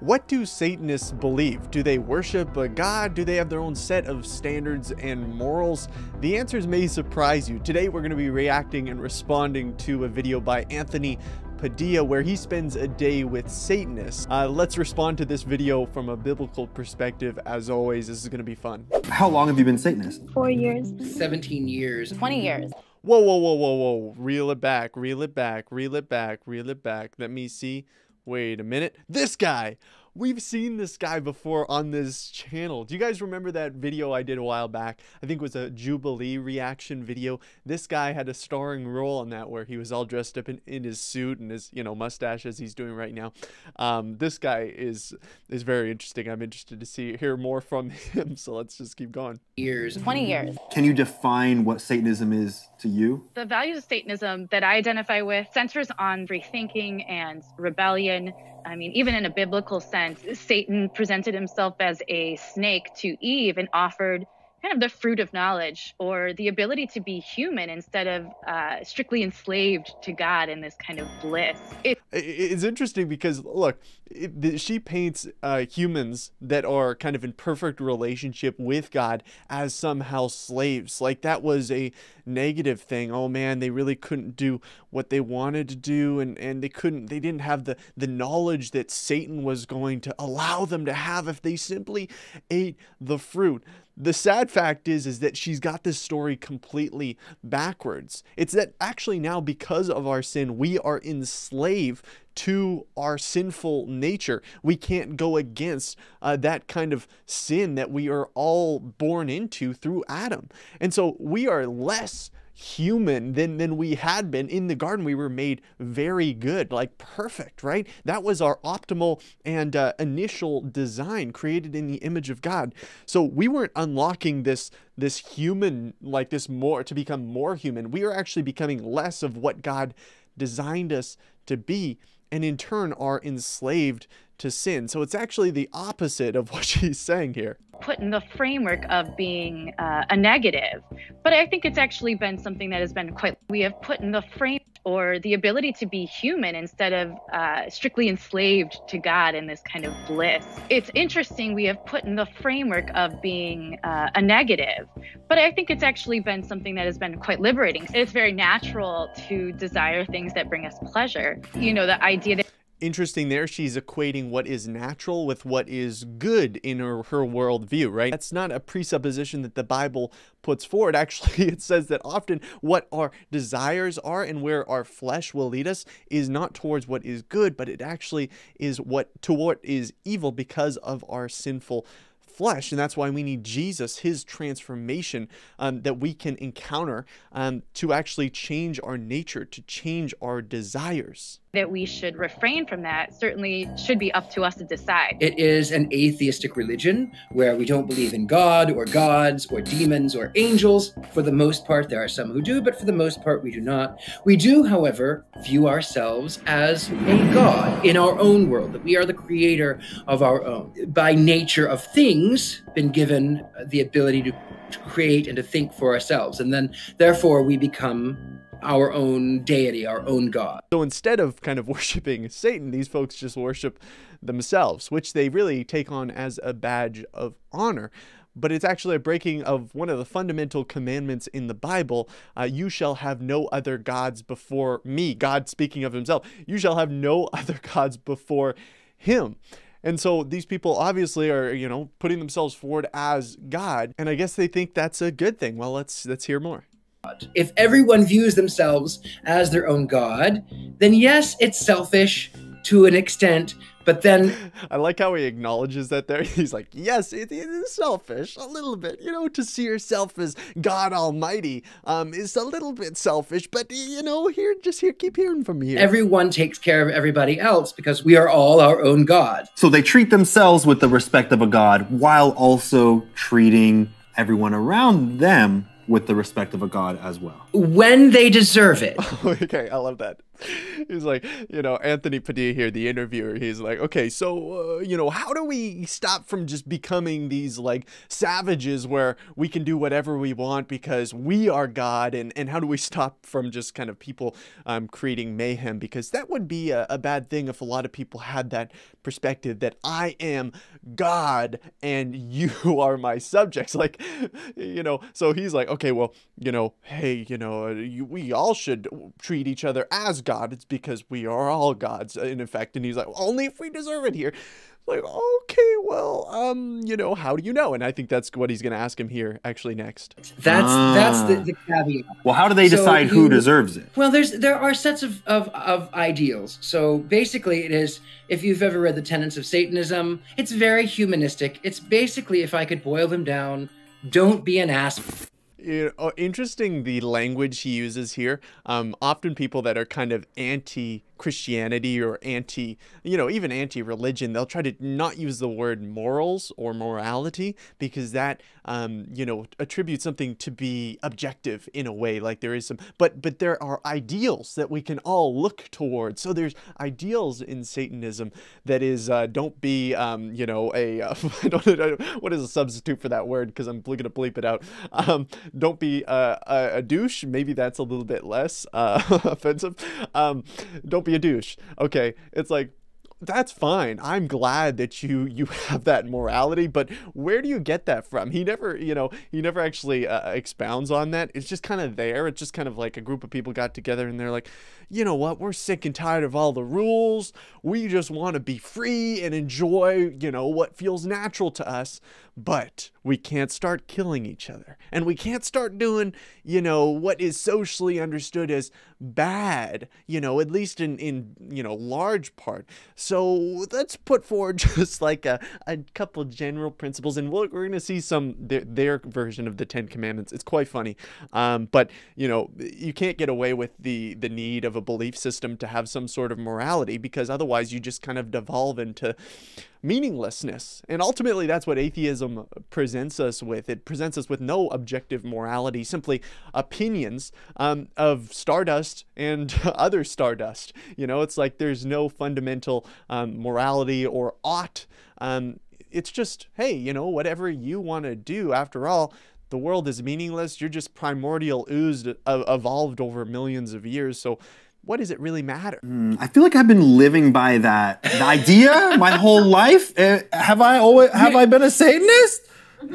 What do Satanists believe? Do they worship a god? Do they have their own set of standards and morals? The answers may surprise you. Today we're going to be reacting and responding to a video by Anthony Padilla where he spends a day with Satanists. Uh, let's respond to this video from a biblical perspective. As always, this is going to be fun. How long have you been Satanist? Four years. 17 years. 20 years. Whoa, whoa, whoa, whoa, whoa. Reel it back, reel it back, reel it back, reel it back. Let me see wait a minute, this guy we've seen this guy before on this channel. Do you guys remember that video I did a while back? I think it was a Jubilee reaction video. This guy had a starring role in that where he was all dressed up in, in his suit and his, you know, mustache as he's doing right now. Um, this guy is is very interesting. I'm interested to see hear more from him. So let's just keep going. Years. 20 years. Can you define what Satanism is to you? The values of Satanism that I identify with centers on rethinking and rebellion I mean, even in a biblical sense, Satan presented himself as a snake to Eve and offered kind of the fruit of knowledge or the ability to be human instead of uh, strictly enslaved to God in this kind of bliss. It- it's interesting because, look, it, she paints uh, humans that are kind of in perfect relationship with God as somehow slaves. Like that was a negative thing. Oh man, they really couldn't do what they wanted to do, and and they couldn't. They didn't have the the knowledge that Satan was going to allow them to have if they simply ate the fruit the sad fact is is that she's got this story completely backwards it's that actually now because of our sin we are enslaved to our sinful nature. We can't go against uh, that kind of sin that we are all born into through Adam. And so we are less human than than we had been in the garden we were made very good like perfect right that was our optimal and uh, initial design created in the image of god so we weren't unlocking this this human like this more to become more human we are actually becoming less of what god designed us to be and in turn are enslaved to sin. So it's actually the opposite of what she's saying here. Put in the framework of being uh, a negative, but I think it's actually been something that has been quite. We have put in the frame or the ability to be human instead of uh, strictly enslaved to God in this kind of bliss. It's interesting we have put in the framework of being uh, a negative, but I think it's actually been something that has been quite liberating. It's very natural to desire things that bring us pleasure. You know, the idea that interesting there. She's equating what is natural with what is good in her, her worldview, right? That's not a presupposition that the Bible puts forward. Actually, it says that often what our desires are and where our flesh will lead us is not towards what is good, but it actually is what to what is evil because of our sinful flesh. And that's why we need Jesus, his transformation um, that we can encounter um, to actually change our nature, to change our desires that we should refrain from that certainly should be up to us to decide. It is an atheistic religion where we don't believe in God or gods or demons or angels. For the most part, there are some who do, but for the most part, we do not. We do, however, view ourselves as a God in our own world, that we are the creator of our own. By nature of things, been given the ability to, to create and to think for ourselves. And then, therefore, we become our own deity, our own God. So instead of kind of worshiping Satan, these folks just worship themselves, which they really take on as a badge of honor. But it's actually a breaking of one of the fundamental commandments in the Bible. Uh, you shall have no other gods before me. God speaking of himself. You shall have no other gods before him. And so these people obviously are, you know, putting themselves forward as God. And I guess they think that's a good thing. Well, let's let's hear more. If everyone views themselves as their own God, then yes, it's selfish to an extent, but then I like how he acknowledges that there. He's like, yes, it, it is selfish a little bit, you know, to see yourself as God Almighty um, is a little bit selfish, but you know, here, just here, keep hearing from you. Everyone takes care of everybody else because we are all our own God. So they treat themselves with the respect of a God while also treating everyone around them with the respect of a god as well when they deserve it. okay, I love that. he's like, you know, Anthony Padilla here, the interviewer. He's like, okay, so uh, you know, how do we stop from just becoming these like savages where we can do whatever we want because we are God, and and how do we stop from just kind of people um, creating mayhem because that would be a, a bad thing if a lot of people had that perspective that I am God and you are my subjects, like, you know. So he's like, okay, well, you know, hey, you know, you, we all should treat each other as God, it's because we are all gods uh, in effect. And he's like, only if we deserve it here. Like, okay, well, um, you know, how do you know? And I think that's what he's going to ask him here, actually, next. That's ah. that's the, the, caveat. Well, how do they decide you, who deserves it? Well, there's there are sets of, of of ideals. So basically, it is if you've ever read the Tenets of Satanism, it's very humanistic. It's basically, if I could boil them down, don't be an ass you know, oh, interesting the language he uses here. Um, often people that are kind of anti Christianity or anti, you know, even anti religion, they'll try to not use the word morals or morality because that, um, you know, attributes something to be objective in a way. Like there is some, but, but there are ideals that we can all look towards. So there's ideals in Satanism that is, uh, don't be, um, you know, a, uh, I don't what is a substitute for that word? Because I'm going to bleep it out. Um, don't be uh, a, a, douche. Maybe that's a little bit less uh, offensive. Um, don't be a douche. Okay, it's like that's fine. I'm glad that you you have that morality, but where do you get that from? He never, you know, he never actually uh, expounds on that. It's just kind of there. It's just kind of like a group of people got together and they're like, "You know what? We're sick and tired of all the rules. We just want to be free and enjoy, you know, what feels natural to us." but we can't start killing each other and we can't start doing you know what is socially understood as bad you know at least in in you know large part so let's put forward just like a, a couple general principles and we're, we're gonna see some their, their version of the ten commandments it's quite funny um, but you know you can't get away with the the need of a belief system to have some sort of morality because otherwise you just kind of devolve into meaninglessness and ultimately that's what atheism presents us with. It presents us with no objective morality, simply opinions um, of stardust and other stardust. You know, it's like there's no fundamental um, morality or ought. Um, it's just, hey, you know, whatever you want to do, after all, the world is meaningless. You're just primordial oozed, uh, evolved over millions of years. So, what does it really matter? Mm, I feel like I've been living by that idea my whole life. Eh, have I always have I been a Satanist?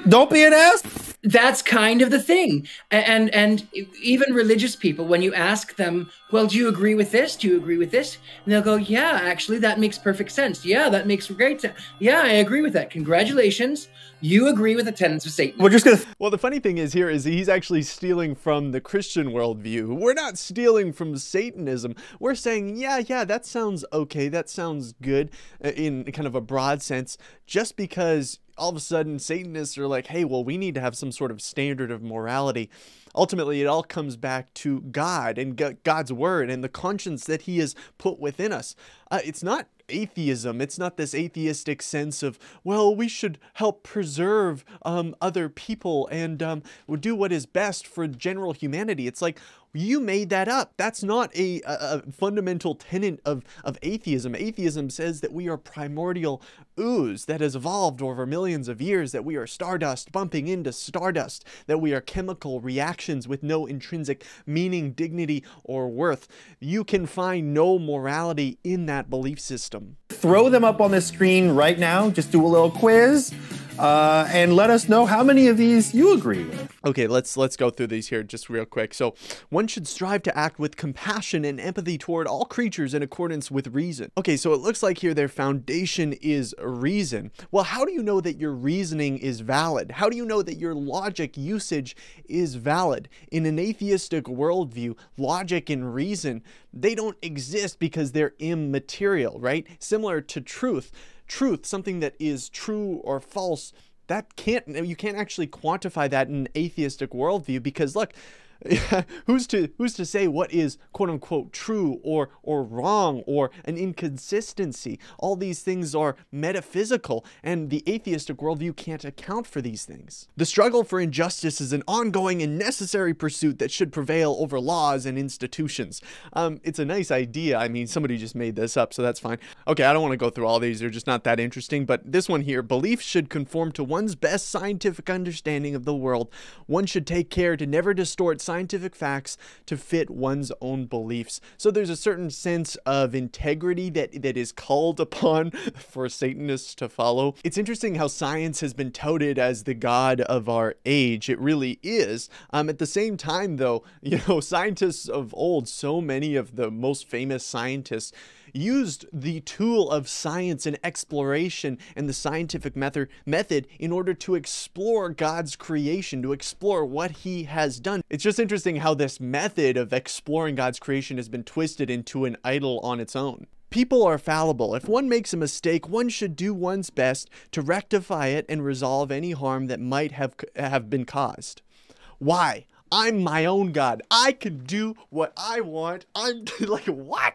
Don't be an ass. That's kind of the thing. And and even religious people, when you ask them, well, do you agree with this? Do you agree with this? And they'll go, yeah, actually, that makes perfect sense. Yeah, that makes great sense. Yeah, I agree with that. Congratulations. You agree with the tenets of Satan. We're just gonna. Well, the funny thing is here is he's actually stealing from the Christian worldview. We're not stealing from Satanism. We're saying, yeah, yeah, that sounds okay. That sounds good uh, in kind of a broad sense. Just because all of a sudden Satanists are like, hey, well, we need to have some sort of standard of morality. Ultimately, it all comes back to God and God's word and the conscience that He has put within us. Uh, it's not atheism. It's not this atheistic sense of, well, we should help preserve um, other people and um, we'll do what is best for general humanity. It's like, you made that up. That's not a, a, fundamental tenet of, of atheism. Atheism says that we are primordial ooze that has evolved over millions of years, that we are stardust bumping into stardust, that we are chemical reactions actions with no intrinsic meaning, dignity, or worth. You can find no morality in that belief system. Throw them up on the screen right now. Just do a little quiz uh, and let us know how many of these you agree with. Okay, let's let's go through these here just real quick. So, one should strive to act with compassion and empathy toward all creatures in accordance with reason. Okay, so it looks like here their foundation is reason. Well, how do you know that your reasoning is valid? How do you know that your logic usage is valid? In an atheistic worldview, logic and reason, they don't exist because they're immaterial, right? Similar to truth, truth, something that is true or false, that can't you can't actually quantify that in an atheistic worldview because look who's to who's to say what is quote unquote true or or wrong or an inconsistency? All these things are metaphysical, and the atheistic worldview can't account for these things. The struggle for injustice is an ongoing and necessary pursuit that should prevail over laws and institutions. Um, it's a nice idea. I mean, somebody just made this up, so that's fine. Okay, I don't want to go through all these; they're just not that interesting. But this one here, beliefs should conform to one's best scientific understanding of the world. One should take care to never distort science scientific facts to fit one's own beliefs. So there's a certain sense of integrity that, that is called upon for Satanists to follow. It's interesting how science has been touted as the god of our age. It really is. Um, at the same time, though, you know, scientists of old, so many of the most famous scientists used the tool of science and exploration and the scientific method method in order to explore God's creation, to explore what he has done. It's just interesting how this method of exploring God's creation has been twisted into an idol on its own. People are fallible. If one makes a mistake, one should do one's best to rectify it and resolve any harm that might have, have been caused. Why? I'm my own god. I can do what I want. I'm like what?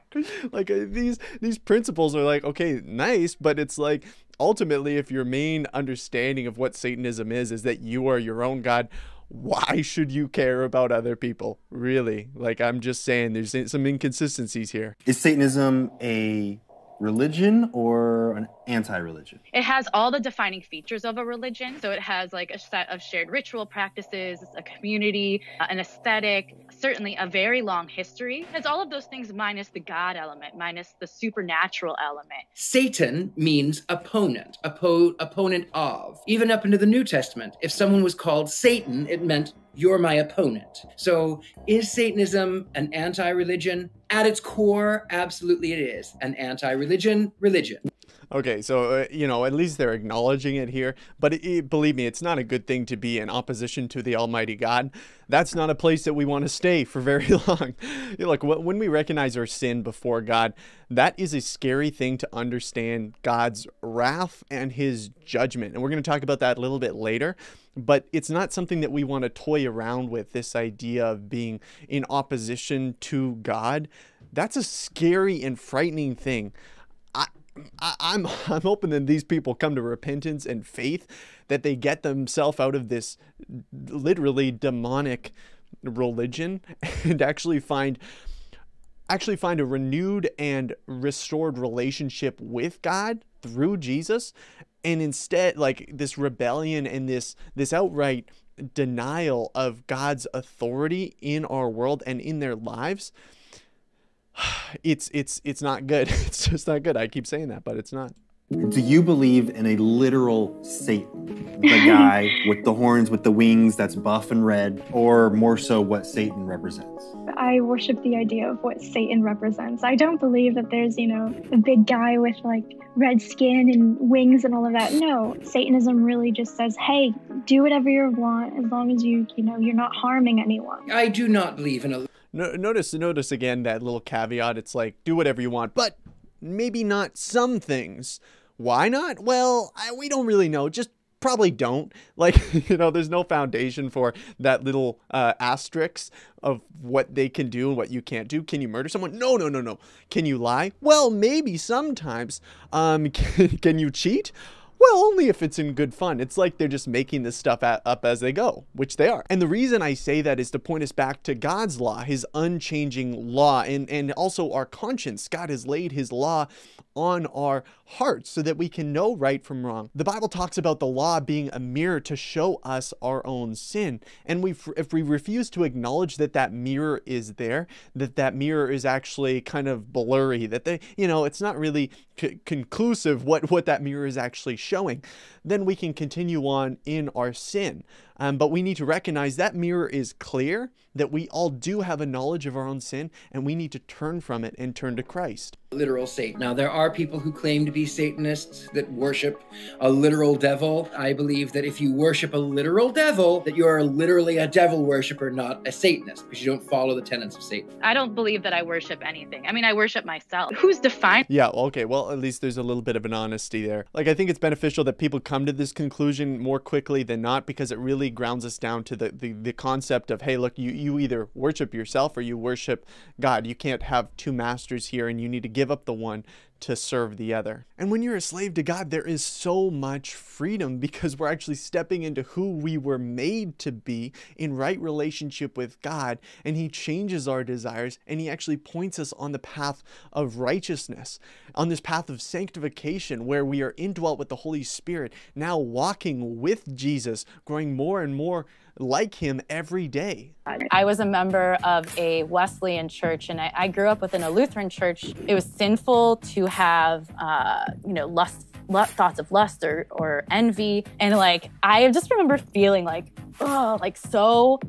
Like uh, these these principles are like okay, nice, but it's like ultimately if your main understanding of what satanism is is that you are your own god, why should you care about other people? Really? Like I'm just saying there's some inconsistencies here. Is satanism a religion or an anti-religion it has all the defining features of a religion so it has like a set of shared ritual practices a community uh, an aesthetic certainly a very long history it's all of those things minus the god element minus the supernatural element satan means opponent oppo- opponent of even up into the new testament if someone was called satan it meant you're my opponent so is satanism an anti-religion at its core, absolutely it is an anti religion religion. Okay, so, uh, you know, at least they're acknowledging it here. But it, it, believe me, it's not a good thing to be in opposition to the Almighty God. That's not a place that we want to stay for very long. Look, when we recognize our sin before God, that is a scary thing to understand God's wrath and his judgment. And we're going to talk about that a little bit later. But it's not something that we want to toy around with this idea of being in opposition to God. That's a scary and frightening thing. I, am I'm, I'm hoping that these people come to repentance and faith, that they get themselves out of this literally demonic religion and actually find actually find a renewed and restored relationship with God through Jesus and instead like this rebellion and this this outright denial of God's authority in our world and in their lives it's it's it's not good. It's just not good. I keep saying that, but it's not. Do you believe in a literal Satan, the guy with the horns, with the wings, that's buff and red, or more so what Satan represents? I worship the idea of what Satan represents. I don't believe that there's, you know, a big guy with like red skin and wings and all of that. No, Satanism really just says, hey, do whatever you want as long as you, you know, you're not harming anyone. I do not believe in a no, notice notice again that little caveat. It's like do whatever you want, but maybe not some things. Why not? Well, I, we don't really know. Just probably don't like you know there's no foundation for that little uh, asterisk of what they can do and what you can't do can you murder someone no no no no can you lie well maybe sometimes um can, can you cheat well, only if it's in good fun. It's like they're just making this stuff up as they go, which they are. And the reason I say that is to point us back to God's law, his unchanging law, and, and also our conscience. God has laid his law on our hearts so that we can know right from wrong. The Bible talks about the law being a mirror to show us our own sin. And we if we refuse to acknowledge that that mirror is there, that that mirror is actually kind of blurry, that they, you know, it's not really c- conclusive what, what that mirror is actually showing, then we can continue on in our sin. Um, but we need to recognize that mirror is clear, that we all do have a knowledge of our own sin, and we need to turn from it and turn to Christ. Literal Satan. Now, there are people who claim to be Satanists that worship a literal devil. I believe that if you worship a literal devil, that you are literally a devil worshiper, not a Satanist, because you don't follow the tenets of Satan. I don't believe that I worship anything. I mean, I worship myself. Who's defined? Yeah, okay. Well, at least there's a little bit of an honesty there. Like, I think it's beneficial that people come to this conclusion more quickly than not because it really really grounds us down to the, the, the concept of, hey, look, you, you either worship yourself or you worship God. You can't have two masters here and you need to give up the one to serve the other. And when you're a slave to God, there is so much freedom because we're actually stepping into who we were made to be in right relationship with God. And He changes our desires and He actually points us on the path of righteousness, on this path of sanctification where we are indwelt with the Holy Spirit, now walking with Jesus, growing more and more like him every day. I was a member of a Wesleyan church, and I, I grew up within a Lutheran church. It was sinful to have, uh, you know, lust, lust, thoughts of lust or, or envy. And like, I just remember feeling like, oh, like so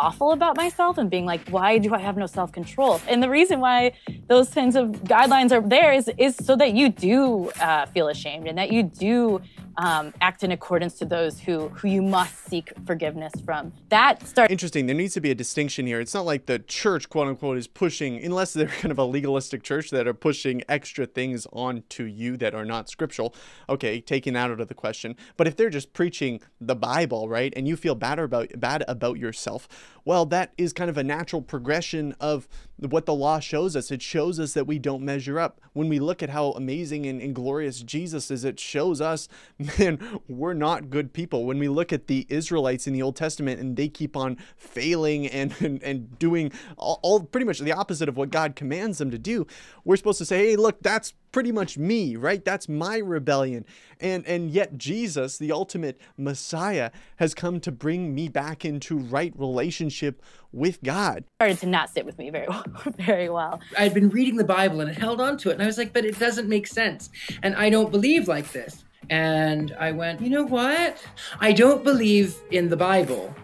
awful about myself and being like, why do I have no self control? And the reason why those kinds of guidelines are there is, is so that you do uh, feel ashamed and that you do um, act in accordance to those who, who you must seek forgiveness from. That starts. Interesting. There needs to be a distinction here. It's not like the church, quote unquote, is pushing, unless they're kind of a legalistic church that are pushing extra things onto you that are not scriptural. Okay, taking that out of the question. But if they're just preaching the Bible, right, and you feel bad about, bad about yourself, well, that is kind of a natural progression of what the law shows us. It shows us that we don't measure up. When we look at how amazing and, and glorious Jesus is, it shows us, man, we're not good people. When we look at the Israelites in the Old Testament and they keep on failing and, and, and doing all, all pretty much the opposite of what God commands them to do, we're supposed to say, hey, look, that's pretty much me, right? That's my rebellion. And and yet Jesus, the ultimate Messiah, has come to bring me back into right relationship with God. Started to not sit with me very well, very well. I'd been reading the Bible and it held on to it, and I was like, but it doesn't make sense, and I don't believe like this. And I went, you know what? I don't believe in the Bible.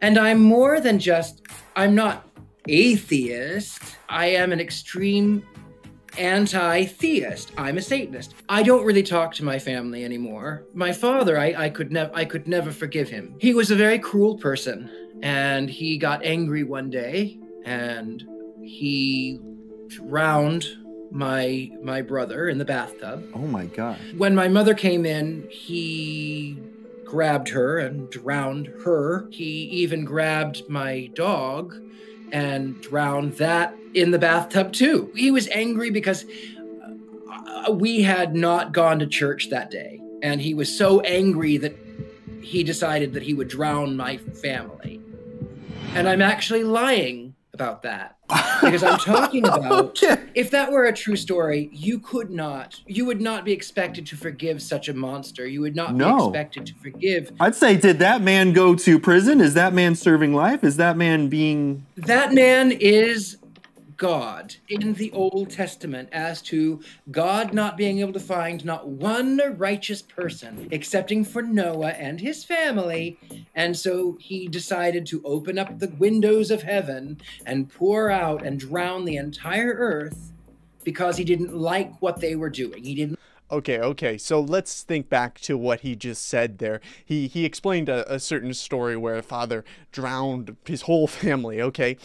And I'm more than just, I'm not atheist. I am an extreme anti theist. I'm a Satanist. I don't really talk to my family anymore. My father, I, I could never I could never forgive him. He was a very cruel person and he got angry one day and he drowned my my brother in the bathtub. Oh my god. When my mother came in, he grabbed her and drowned her. He even grabbed my dog and drowned that in the bathtub too. He was angry because uh, uh, we had not gone to church that day. And he was so angry that he decided that he would drown my family. And I'm actually lying about that because I'm talking about okay. if that were a true story, you could not, you would not be expected to forgive such a monster. You would not no. be expected to forgive. I'd say, did that man go to prison? Is that man serving life? Is that man being? That man is God in the Old Testament as to God not being able to find not one righteous person excepting for Noah and his family. And so he decided to open up the windows of heaven and pour out and drown the entire earth because he didn't like what they were doing. He didn't Okay, okay. So let's think back to what he just said there. He he explained a, a certain story where a father drowned his whole family, okay?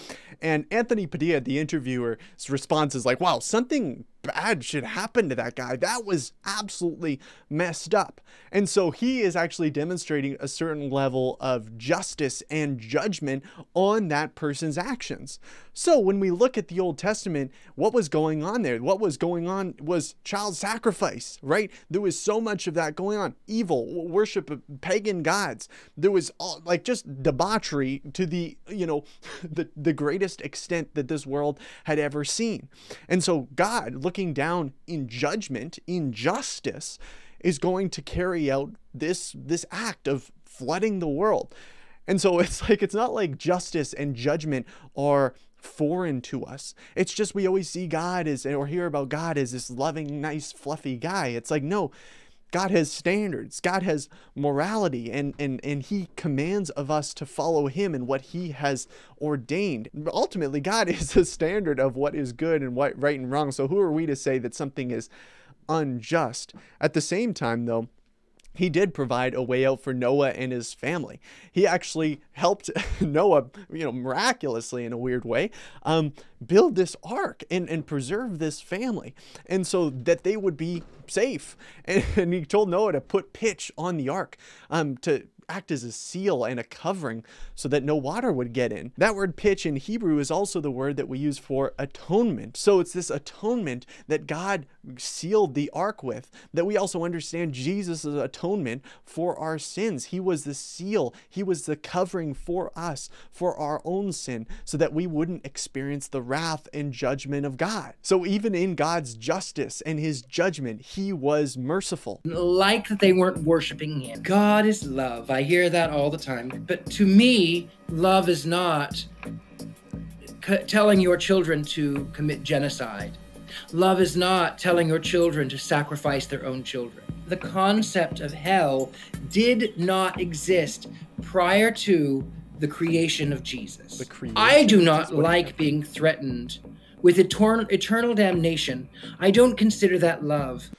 And Anthony Padilla, the interviewer's response is like, wow, something bad shit happened to that guy. That was absolutely messed up. And so he is actually demonstrating a certain level of justice and judgment on that person's actions. So when we look at the Old Testament, what was going on there? What was going on was child sacrifice, right? There was so much of that going on evil, worship of pagan gods. There was all, like just debauchery to the, you know, the, the greatest extent that this world had ever seen. And so God, look looking down in judgment, in justice, is going to carry out this this act of flooding the world. And so it's like it's not like justice and judgment are foreign to us. It's just we always see God as or hear about God as this loving, nice, fluffy guy. It's like no, God has standards, God has morality, and, and, and He commands of us to follow Him and what He has ordained. Ultimately, God is the standard of what is good and what right and wrong. So who are we to say that something is unjust? At the same time, though, he did provide a way out for Noah and his family. He actually helped Noah, you know, miraculously in a weird way, um, build this ark and, and preserve this family. And so that they would be safe. And, and he told Noah to put pitch on the ark um, to act as a seal and a covering so that no water would get in. That word pitch in Hebrew is also the word that we use for atonement. So it's this atonement that God sealed the ark with that we also understand Jesus' atonement for our sins. He was the seal, He was the covering for us for our own sin so that we wouldn't experience the wrath and judgment of God. So even in God's justice and His judgment, He was merciful. Like they weren't worshiping Him. God is love. I hear that all the time. But to me, love is not c- telling your children to commit genocide. Love is not telling your children to sacrifice their own children. The concept of hell did not exist prior to the creation of Jesus. Creation I do not like being threatened with etern- eternal damnation. I don't consider that love.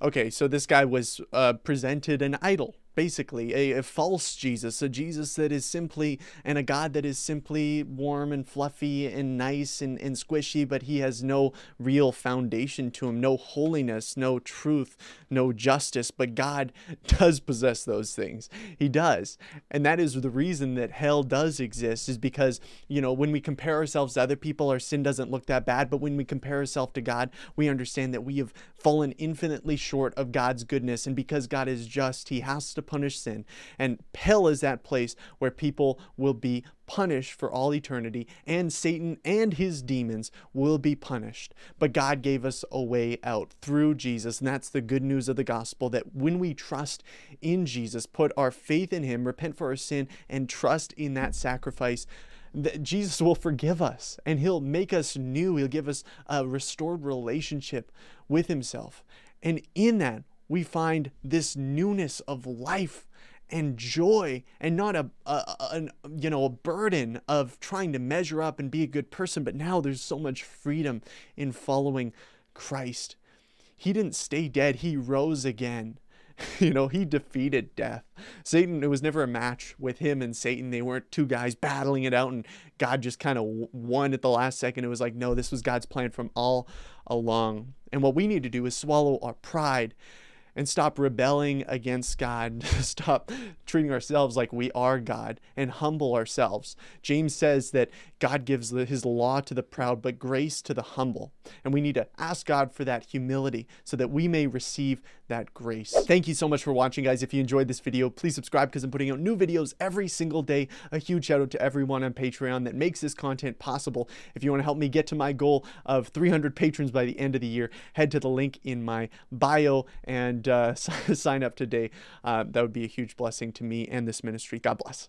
Okay, so this guy was uh, presented an idol basically a, a, false Jesus, a Jesus that is simply, and a God that is simply warm and fluffy and nice and, and squishy, but he has no real foundation to him, no holiness, no truth, no justice. But God does possess those things. He does. And that is the reason that hell does exist, is because, you know, when we compare ourselves to other people, our sin doesn't look that bad. But when we compare ourselves to God, we understand that we have fallen infinitely short of God's goodness. And because God is just, he has to punish sin. And hell is that place where people will be punished for all eternity, and Satan and his demons will be punished. But God gave us a way out through Jesus, and that's the good news of the gospel that when we trust in Jesus, put our faith in him, repent for our sin, and trust in that sacrifice that Jesus will forgive us and he'll make us new. He'll give us a restored relationship with himself. And in that, we find this newness of life and joy and not a, a, a, you know a burden of trying to measure up and be a good person but now there's so much freedom in following Christ he didn't stay dead he rose again you know he defeated death satan it was never a match with him and satan they weren't two guys battling it out and god just kind of won at the last second it was like no this was god's plan from all along and what we need to do is swallow our pride and stop rebelling against God, stop treating ourselves like we are God, and humble ourselves. James says that God gives his law to the proud, but grace to the humble. And we need to ask God for that humility so that we may receive that grace. Thank you so much for watching, guys. If you enjoyed this video, please subscribe because I'm putting out new videos every single day. A huge shout out to everyone on Patreon that makes this content possible. If you want to help me get to my goal of 300 patrons by the end of the year, head to the link in my bio and uh, sign up today, uh, that would be a huge blessing to me and this ministry. God bless.